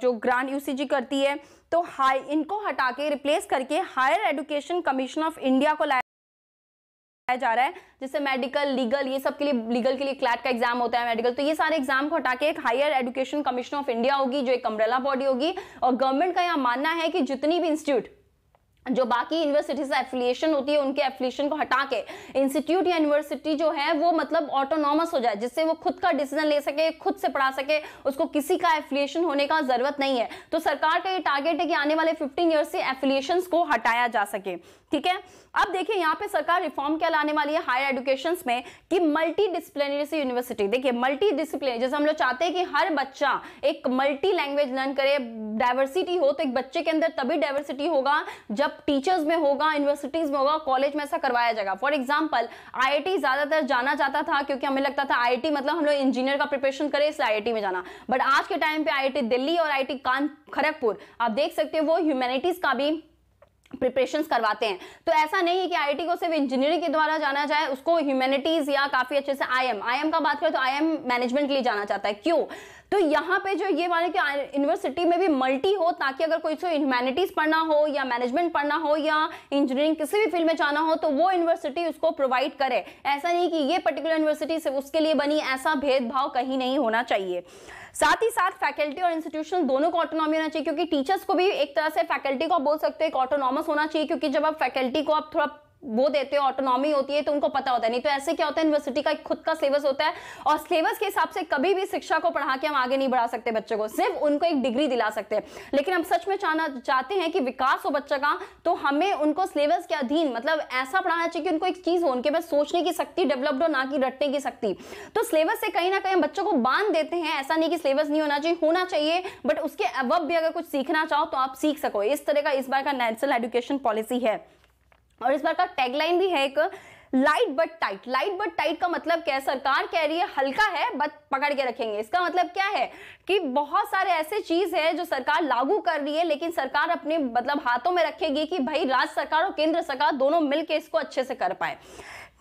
जो ग्रांड यू करती है तो हाई इनको हटा के रिप्लेस करके higher education commission of India को लाया जा रहा है जैसे मेडिकल लीगल ये सब के लिए लीगल के लिए क्लैट का एग्जाम होता है मेडिकल तो ये सारे एग्जाम को हटा के एक higher education commission of India होगी जो एक अम्ब्रेला बॉडी होगी और गवर्नमेंट का यह मानना है कि जितनी भी इंस्टीट्यूट जो बाकी यूनिवर्सिटी से एफिलिएशन होती है उनके एफिलिएशन को हटा के इंस्टीट्यूट या यूनिवर्सिटी जो है वो मतलब ऑटोनॉमस हो जाए जिससे वो खुद का डिसीजन ले सके खुद से पढ़ा सके उसको किसी का एफिलिएशन होने का जरूरत नहीं है तो सरकार का ये टारगेट है कि आने वाले 15 ईयर से एफिलिएशन को हटाया जा सके ठीक है अब देखिए यहाँ पे सरकार रिफॉर्म क्या लाने वाली है हायर एजुकेशन में कि मल्टी डिसिप्लिनरी से यूनिवर्सिटी देखिए मल्टी डिसिप्लिन जैसे हम लोग चाहते हैं कि हर बच्चा एक मल्टी लैंग्वेज लर्न करे डाइवर्सिटी हो तो एक बच्चे के अंदर तभी डाइवर्सिटी होगा जब टीचर्स में होगा यूनिवर्सिटीज में होगा कॉलेज में ऐसा करवाया जाएगा फॉर एग्जाम्पल आई ज़्यादातर जाना जाता था क्योंकि हमें लगता था आई मतलब हम लोग इंजीनियर का प्रिपरेशन करें इसलिए आई में जाना बट आज के टाइम पे आई दिल्ली और आई कान खड़गपुर आप देख सकते हो वो ह्यूमैनिटीज़ का भी प्रिपरेशन करवाते हैं तो ऐसा नहीं है कि आईआईटी को सिर्फ इंजीनियरिंग के द्वारा जाना जाए उसको ह्यूमैनिटीज या काफी अच्छे से आईएम आईएम का बात करें तो आईएम मैनेजमेंट के लिए जाना चाहता है क्यों तो यहाँ पे जो ये माने कि यूनिवर्सिटी में भी मल्टी हो ताकि अगर कोई सो ह्यूमैनिटीज पढ़ना हो या मैनेजमेंट पढ़ना हो या इंजीनियरिंग किसी भी फील्ड में जाना हो तो वो यूनिवर्सिटी उसको प्रोवाइड करे ऐसा नहीं कि ये पर्टिकुलर यूनिवर्सिटी सिर्फ उसके लिए बनी ऐसा भेदभाव कहीं नहीं होना चाहिए साथ ही साथ फैकल्टी और इंस्टीट्यूशन दोनों को ऑटोनॉमी होना चाहिए क्योंकि टीचर्स को भी एक तरह से फैकल्टी को आप बोल सकते हैं एक ऑटोनॉमस होना चाहिए क्योंकि जब आप फैकल्टी को आप थोड़ा वो देते हो ऑटोनॉमी होती है तो उनको पता होता है नहीं तो ऐसे क्या होता है यूनिवर्सिटी का खुद का सिलेबस होता है और सिलेबस के हिसाब से कभी भी शिक्षा को पढ़ा के हम आगे नहीं बढ़ा सकते बच्चों को सिर्फ उनको एक डिग्री दिला सकते हैं लेकिन हम सच में चाहना चाहते हैं कि विकास हो बच्चे का तो हमें उनको सिलेबस के अधीन मतलब ऐसा पढ़ाना चाहिए कि उनको एक चीज हो उनके पास सोचने की शक्ति डेवलप्ड हो ना कि रटने की शक्ति तो सिलेबस से कहीं ना कहीं हम बच्चों को बांध देते हैं ऐसा नहीं कि सिलेबस नहीं होना चाहिए होना चाहिए बट उसके अब भी अगर कुछ सीखना चाहो तो आप सीख सको इस तरह का इस बार का नेशनल एजुकेशन पॉलिसी है और इस बार का टैगलाइन भी है एक light but tight light but tight का मतलब क्या है सरकार कह रही है हल्का है बट पकड़ के रखेंगे इसका मतलब क्या है कि बहुत सारे ऐसे चीज है जो सरकार लागू कर रही है लेकिन सरकार अपने मतलब हाथों में रखेगी कि भाई राज्य सरकार और केंद्र सरकार दोनों मिलकर इसको अच्छे से कर पाए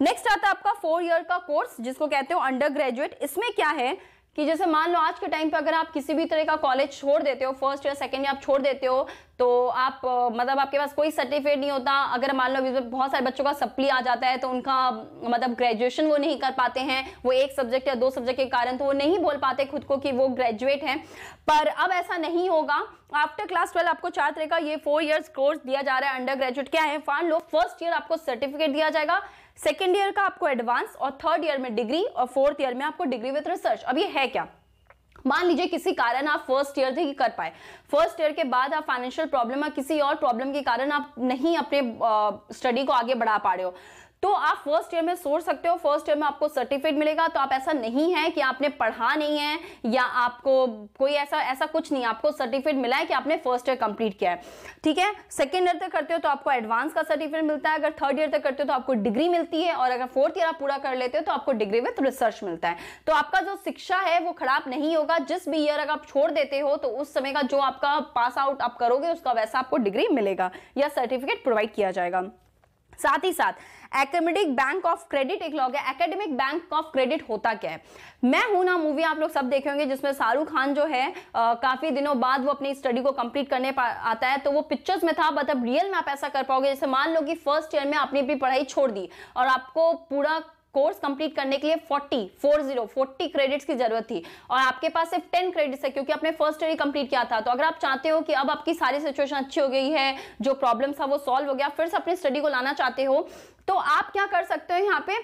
नेक्स्ट आता है आपका फोर ईयर का कोर्स जिसको कहते हो अंडर ग्रेजुएट इसमें क्या है कि जैसे मान लो आज के टाइम पे अगर आप किसी भी तरह का कॉलेज छोड़ देते हो फर्स्ट या सेकेंड ईयर आप छोड़ देते हो तो आप मतलब आपके पास कोई सर्टिफिकेट नहीं होता अगर मान लो बहुत सारे बच्चों का सप्ली आ जाता है तो उनका मतलब ग्रेजुएशन वो नहीं कर पाते हैं वो एक सब्जेक्ट या दो सब्जेक्ट के कारण तो वो नहीं बोल पाते खुद को कि वो ग्रेजुएट हैं पर अब ऐसा नहीं होगा आफ्टर क्लास ट्वेल्व आपको चार तरह का ये फोर ईयर्स कोर्स दिया जा रहा है अंडर ग्रेजुएट क्या है फान लो फर्स्ट ईयर आपको सर्टिफिकेट दिया जाएगा सेकेंड ईयर का आपको एडवांस और थर्ड ईयर में डिग्री और फोर्थ ईयर में आपको डिग्री विथ रिसर्च अब ये है क्या मान लीजिए किसी कारण आप फर्स्ट ईयर तक कर पाए फर्स्ट ईयर के बाद आप फाइनेंशियल प्रॉब्लम या किसी और प्रॉब्लम के कारण आप नहीं अपने स्टडी को आगे बढ़ा पा रहे हो तो आप फर्स्ट ईयर में सोच सकते हो फर्स्ट ईयर में आपको सर्टिफिकेट मिलेगा तो आप ऐसा नहीं है कि आपने पढ़ा नहीं है या आपको कोई ऐसा ऐसा कुछ नहीं आपको सर्टिफिकेट मिला है कि आपने फर्स्ट ईयर कंप्लीट किया है ठीक है सेकेंड ईयर तक करते हो तो आपको एडवांस का सर्टिफिकेट मिलता है अगर थर्ड ईयर तक करते हो तो आपको डिग्री मिलती है और अगर फोर्थ ईयर आप पूरा कर लेते हो तो आपको डिग्री विथ रिसर्च मिलता है तो आपका जो शिक्षा है वो खराब नहीं होगा जिस भी ईयर अगर आप छोड़ देते हो तो उस समय का जो आपका पास आउट आप करोगे उसका वैसा आपको डिग्री मिलेगा या सर्टिफिकेट प्रोवाइड किया जाएगा साथ ही साथ एकेडमिक बैंक ऑफ क्रेडिट एक लॉग है एकेडमिक बैंक ऑफ क्रेडिट होता क्या है मैं हूं ना मूवी आप लोग सब देखे होंगे जिसमें शाहरुख खान जो है आ, काफी दिनों बाद वो अपनी स्टडी को कंप्लीट करने आता है तो वो पिक्चर्स में था बट अब रियल में आप ऐसा कर पाओगे जैसे मान लो कि फर्स्ट ईयर में आपने अपनी पढ़ाई छोड़ दी और आपको पूरा कोर्स कंप्लीट करने के लिए 40 फोर जीरो फोर्टी क्रेडिट्स की जरूरत थी और आपके पास सिर्फ 10 क्रेडिट्स है क्योंकि आपने फर्स्ट ईयर कंप्लीट किया था तो अगर आप चाहते हो कि अब आपकी सारी सिचुएशन अच्छी हो गई है जो प्रॉब्लम था वो सॉल्व हो गया फिर से अपनी स्टडी को लाना चाहते हो तो आप क्या कर सकते हो यहाँ पे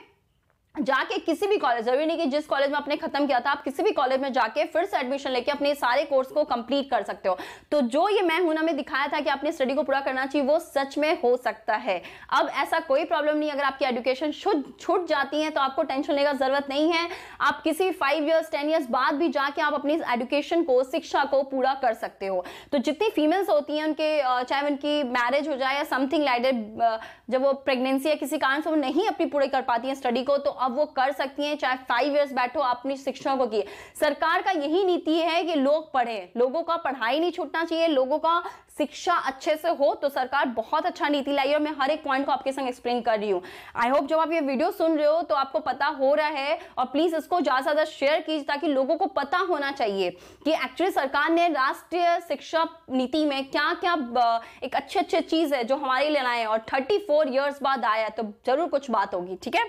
जाके किसी भी कॉलेज जरूरी नहीं कि जिस कॉलेज में आपने खत्म किया था आप किसी भी कॉलेज में जाके फिर से एडमिशन लेके अपने सारे कोर्स को कंप्लीट कर सकते हो तो जो ये मैं हूं ना में दिखाया था कि आपने स्टडी को पूरा करना चाहिए वो सच में हो सकता है अब ऐसा कोई प्रॉब्लम नहीं अगर आपकी एडुकेशन छूट जाती है तो आपको टेंशन लेने का जरूरत नहीं है आप किसी फाइव ईयर्स टेन ईयर्स बाद भी जाके आप अपनी एडुकेशन को शिक्षा को पूरा कर सकते हो तो जितनी फीमेल्स होती हैं उनके चाहे उनकी मैरिज हो जाए या समथिंग लाइडेड जब वो प्रेगनेंसी या किसी कारण से वो नहीं अपनी पूरी कर पाती हैं स्टडी को तो अब वो कर सकती हैं चाहे फाइव ईयर्स बैठो अपनी शिक्षा को किए सरकार का यही नीति है कि लोग पढ़े लोगों का पढ़ाई नहीं छूटना चाहिए लोगों का शिक्षा अच्छे से हो तो सरकार बहुत अच्छा नीति लाई है और मैं हर एक पॉइंट को आपके संग एक्सप्लेन कर रही हूँ आई होप जब आप ये वीडियो सुन रहे हो तो आपको पता हो रहा है और प्लीज इसको ज्यादा से ज्यादा शेयर कीजिए ताकि लोगों को पता होना चाहिए कि एक्चुअली सरकार ने राष्ट्रीय शिक्षा नीति में क्या क्या एक अच्छे अच्छे चीज है जो हमारे लिए लाए और थर्टी फोर बाद आया तो जरूर कुछ बात होगी ठीक है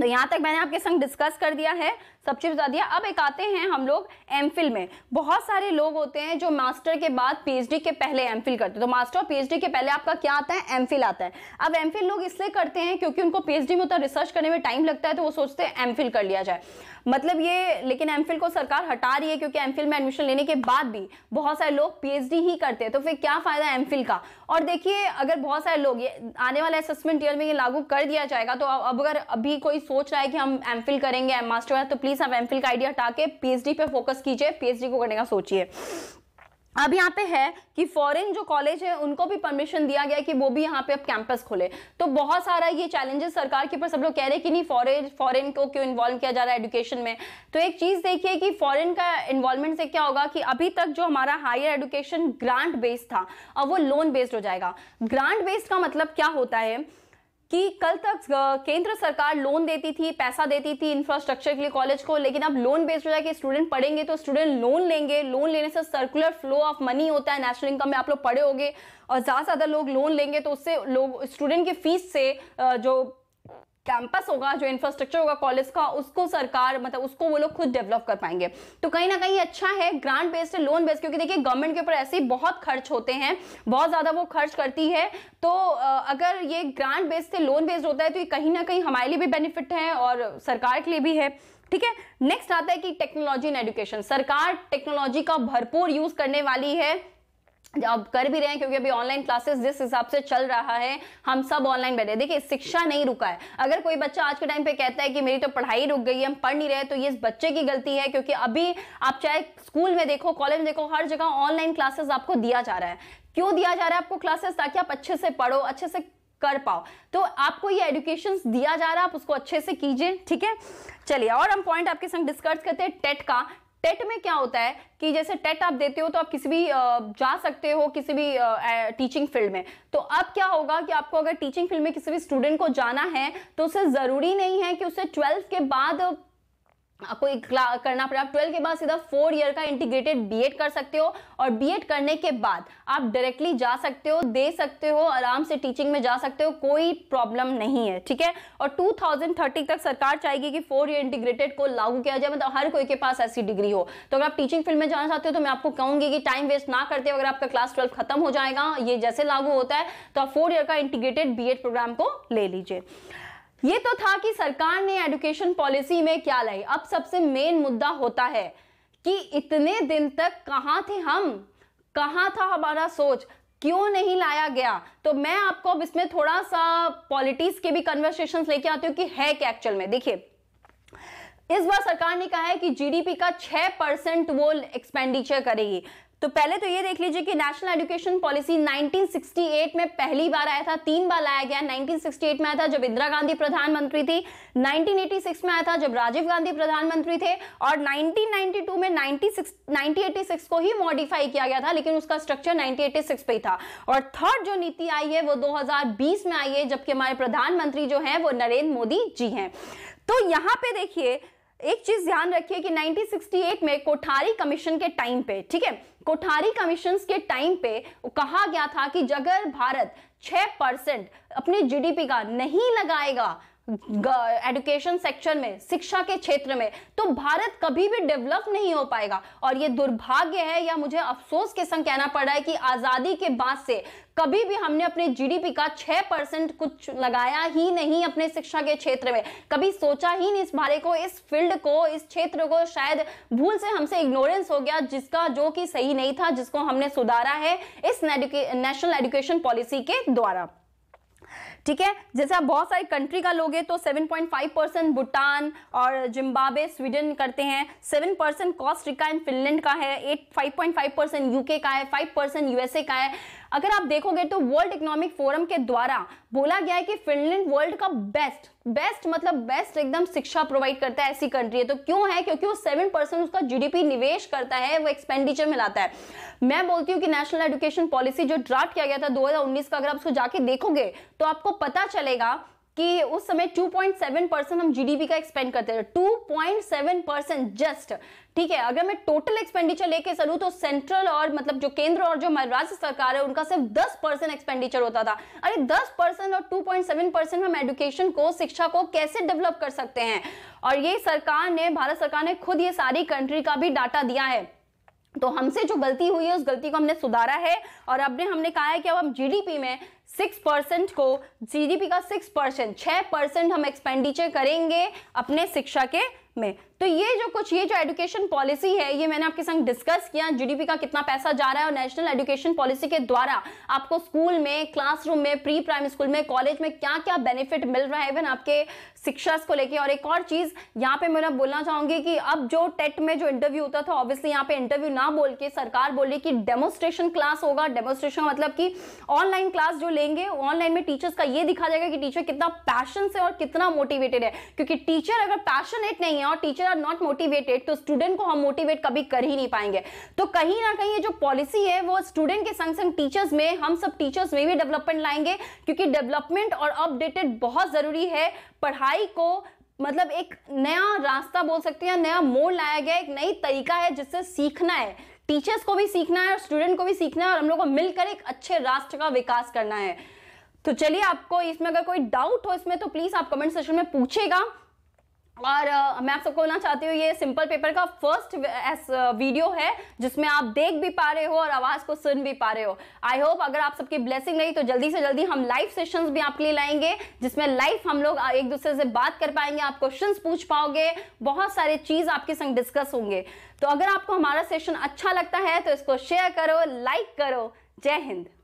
तो यहाँ तक मैंने आपके संग डिस्कस कर दिया है सब चीज़ बता दिया अब एक आते हैं हम लोग एम में बहुत सारे लोग होते हैं जो मास्टर के बाद पीएचडी के पहले एम करते हैं तो मास्टर और पीएचडी के पहले आपका क्या आता है एम आता है अब एम लोग इसलिए करते हैं क्योंकि उनको पीएचडी में उतना रिसर्च करने में टाइम लगता है तो वो सोचते हैं एम कर लिया जाए मतलब ये लेकिन एम को सरकार हटा रही है क्योंकि एम में एडमिशन लेने के बाद भी बहुत सारे लोग पीएचडी ही करते हैं तो फिर क्या फ़ायदा एम का और देखिए अगर बहुत सारे लोग ये आने वाले असेसमेंट ईयर में ये लागू कर दिया जाएगा तो अब अगर अभी कोई सोच रहा है कि हम एम करेंगे एम मास्टर तो प्लीज़ सब एमफिल का आइडिया हटा के पीएचडी पे फोकस कीजिए पीएचडी को करने का सोचिए अब यहाँ पे है कि फॉरेन जो कॉलेज है उनको भी परमिशन दिया गया कि वो भी यहाँ पे अब कैंपस खोले तो बहुत सारा ये चैलेंजेस सरकार के ऊपर सब लोग कह रहे हैं कि नहीं फॉरेन फॉरेन को क्यों इन्वॉल्व किया जा रहा है एजुकेशन में तो एक चीज़ देखिए कि फॉरेन का इन्वॉल्वमेंट से क्या होगा कि अभी तक जो हमारा हायर एजुकेशन ग्रांट बेस्ड था अब वो लोन बेस्ड हो जाएगा ग्रांट बेस्ड का मतलब क्या होता है कि कल तक केंद्र सरकार लोन देती थी पैसा देती थी इंफ्रास्ट्रक्चर के लिए कॉलेज को लेकिन अब लोन बेस्ड हो जाएगा स्टूडेंट पढ़ेंगे तो स्टूडेंट लोन लेंगे लोन लेने से सर्कुलर फ्लो ऑफ मनी होता है नेशनल इनकम में आप लोग पढ़े होंगे और ज़्यादा से ज़्यादा लोग लोन लेंगे तो उससे लोग स्टूडेंट की फीस से जो कैंपस होगा जो इंफ्रास्ट्रक्चर होगा कॉलेज का उसको सरकार मतलब उसको वो लोग खुद डेवलप कर पाएंगे तो कहीं ना कहीं अच्छा है ग्रांट बेस्ड है लोन बेस्ड क्योंकि देखिए गवर्नमेंट के ऊपर ऐसे ही बहुत खर्च होते हैं बहुत ज़्यादा वो खर्च करती है तो अगर ये ग्रांट बेस्ड से लोन बेस्ड होता है तो ये कहीं ना कहीं हमारे लिए भी बेनिफिट है और सरकार के लिए भी है ठीक है नेक्स्ट आता है कि टेक्नोलॉजी इन एजुकेशन सरकार टेक्नोलॉजी का भरपूर यूज करने वाली है अब कर भी रहे हैं क्योंकि अभी ऑनलाइन क्लासेस जिस हिसाब से चल रहा है हम सब ऑनलाइन बैठे हैं देखिए शिक्षा नहीं रुका है अगर कोई बच्चा आज के टाइम पे कहता है कि मेरी तो पढ़ाई रुक गई है हम पढ़ नहीं रहे तो ये इस बच्चे की गलती है क्योंकि अभी आप चाहे स्कूल में देखो कॉलेज में देखो हर जगह ऑनलाइन क्लासेस आपको दिया जा रहा है क्यों दिया जा रहा है आपको क्लासेस ताकि आप अच्छे से पढ़ो अच्छे से कर पाओ तो आपको ये एडुकेशन दिया जा रहा है आप उसको अच्छे से कीजिए ठीक है चलिए और हम पॉइंट आपके संग डिस्कस करते हैं टेट का टेट में क्या होता है कि जैसे टेट आप देते हो तो आप किसी भी जा सकते हो किसी भी टीचिंग फील्ड में तो अब क्या होगा कि आपको अगर टीचिंग फील्ड में किसी भी स्टूडेंट को जाना है तो उसे ज़रूरी नहीं है कि उसे ट्वेल्थ के बाद आपको एक करना पड़ेगा आप ट्वेल्व के बाद सीधा फोर ईयर का इंटीग्रेटेड बीएड कर सकते हो और बीएड करने के बाद आप डायरेक्टली जा सकते हो दे सकते हो आराम से टीचिंग में जा सकते हो कोई प्रॉब्लम नहीं है ठीक है और 2030 तक सरकार चाहेगी कि फोर ईयर इंटीग्रेटेड को लागू किया जाए मतलब हर कोई के पास ऐसी डिग्री हो तो अगर आप टीचिंग फील्ड में जाना चाहते हो तो मैं आपको कहूंगी कि टाइम वेस्ट ना करते हो अगर आपका क्लास ट्वेल्व खत्म हो जाएगा ये जैसे लागू होता है तो आप फोर ईयर का इंटीग्रेटेड बी प्रोग्राम को ले लीजिए ये तो था कि सरकार ने एडुकेशन पॉलिसी में क्या लाई अब सबसे मेन मुद्दा होता है कि इतने दिन तक कहाँ थे हम कहाँ था हमारा सोच क्यों नहीं लाया गया तो मैं आपको अब इसमें थोड़ा सा पॉलिटिक्स के भी कन्वर्सेशन लेके आती हूँ कि है क्या एक्चुअल में देखिए इस बार सरकार ने कहा है कि जीडीपी का 6 परसेंट वो एक्सपेंडिचर करेगी तो पहले तो ये देख लीजिए कि नेशनल एजुकेशन पॉलिसी 1968 में पहली बार आया था तीन बार लाया गया 1968 में आया था जब इंदिरा गांधी प्रधानमंत्री थी 1986 में आया था जब राजीव गांधी प्रधानमंत्री थे और 1992 में 96 1986 को ही मॉडिफाई किया गया था लेकिन उसका स्ट्रक्चर 1986 पे ही था और थर्ड जो नीति आई है वो दो में आई है जबकि हमारे प्रधानमंत्री जो है वो नरेंद्र मोदी जी हैं तो यहाँ पे देखिए एक चीज ध्यान रखिए कि 1968 में कोठारी कमीशन के टाइम पे ठीक है कोठारी कमीशन के टाइम पे कहा गया था कि अगर भारत 6 परसेंट अपने जीडीपी का नहीं लगाएगा एडुकेशन सेक्शन में शिक्षा के क्षेत्र में तो भारत कभी भी डेवलप नहीं हो पाएगा और ये दुर्भाग्य है या मुझे अफसोस के संग कहना पड़ रहा है कि आज़ादी के बाद से कभी भी हमने अपने जीडीपी का 6 परसेंट कुछ लगाया ही नहीं अपने शिक्षा के क्षेत्र में कभी सोचा ही नहीं इस बारे को इस फील्ड को इस क्षेत्र को शायद भूल से हमसे इग्नोरेंस हो गया जिसका जो कि सही नहीं था जिसको हमने सुधारा है इस नेशनल एजुकेशन पॉलिसी के द्वारा ठीक है जैसे आप बहुत सारे कंट्री का लोगे तो 7.5 परसेंट भूटान और जिम्बाब्वे स्वीडन करते हैं 7 परसेंट कॉस्ट्रिका एंड फिनलैंड का है एट फाइव परसेंट यूके का है 5 परसेंट यूएसए का है अगर आप देखोगे तो वर्ल्ड इकोनॉमिक फोरम के द्वारा बोला गया है कि फिनलैंड वर्ल्ड का बेस्ट बेस्ट मतलब बेस्ट एकदम शिक्षा प्रोवाइड करता है ऐसी कंट्री है तो क्यों है क्योंकि वो सेवन परसेंट उसका जीडीपी निवेश करता है वो एक्सपेंडिचर में लाता है मैं बोलती हूँ कि नेशनल एजुकेशन पॉलिसी जो ड्राफ्ट किया गया था 2019 का अगर आप उसको जाके देखोगे तो आपको पता चलेगा कि उस समय 2.7 परसेंट हम जीडीपी का एक्सपेंड करते थे 2.7 परसेंट जस्ट ठीक है अगर मैं टोटल एक्सपेंडिचर लेके चलूँ तो सेंट्रल और मतलब जो केंद्र और जो राज्य सरकार है उनका सिर्फ 10 परसेंट एक्सपेंडिचर होता था अरे 10 परसेंट और 2.7 परसेंट हम एजुकेशन को शिक्षा को कैसे डेवलप कर सकते हैं और ये सरकार ने भारत सरकार ने खुद ये सारी कंट्री का भी डाटा दिया है तो हमसे जो गलती हुई है उस गलती को हमने सुधारा है और अब ने हमने कहा है कि अब हम जीडीपी में सिक्स परसेंट को जीडीपी का सिक्स परसेंट छह परसेंट हम एक्सपेंडिचर करेंगे अपने शिक्षा के में तो ये जो कुछ ये जो एजुकेशन पॉलिसी है ये मैंने आपके संग डिस्कस किया जीडीपी का कितना पैसा जा रहा है और नेशनल एजुकेशन पॉलिसी के द्वारा आपको स्कूल में क्लासरूम में प्री प्राइमरी स्कूल में कॉलेज में क्या क्या बेनिफिट मिल रहा है इवन आपके शिक्षा को लेके और एक और चीज यहाँ पे मैं बोलना चाहूंगी कि अब जो टेट में जो इंटरव्यू होता था ऑब्वियसली यहाँ पे इंटरव्यू ना बोल के सरकार बोल रही कि डेमोस्ट्रेशन क्लास होगा डेमोस्ट्रेशन मतलब कि ऑनलाइन क्लास जो लेंगे ऑनलाइन में टीचर्स का ये दिखा जाएगा कि टीचर कितना पैशन से और कितना मोटिवेटेड है क्योंकि टीचर अगर पैशनेट नहीं है और टीचर आर नॉट मोटिवेटेड तो स्टूडेंट को हम मोटिवेट कभी कर ही नहीं पाएंगे तो कहीं ना कहीं ये जो पॉलिसी है वो स्टूडेंट के संग संग टीचर्स में हम सब टीचर्स में भी डेवलपमेंट लाएंगे क्योंकि डेवलपमेंट और अपडेटेड बहुत ज़रूरी है पढ़ाई को मतलब एक नया रास्ता बोल सकते हैं नया मोड़ लाया गया एक नई तरीका है जिससे सीखना है टीचर्स को भी सीखना है और स्टूडेंट को भी सीखना है और हम लोग को मिलकर एक अच्छे राष्ट्र का विकास करना है तो चलिए आपको इसमें अगर कोई डाउट हो इसमें तो प्लीज़ आप कमेंट सेशन में पूछेगा और uh, मैं आप सबको बोलना चाहती हूँ ये सिंपल पेपर का फर्स्ट वीडियो है जिसमें आप देख भी पा रहे हो और आवाज़ को सुन भी पा रहे हो आई होप अगर आप सबकी ब्लेसिंग रही तो जल्दी से जल्दी हम लाइव सेशंस भी आपके लिए लाएंगे जिसमें लाइव हम लोग एक दूसरे से बात कर पाएंगे आप क्वेश्चन पूछ पाओगे बहुत सारे चीज़ आपके संग डिस्कस होंगे तो अगर आपको हमारा सेशन अच्छा लगता है तो इसको शेयर करो लाइक करो जय हिंद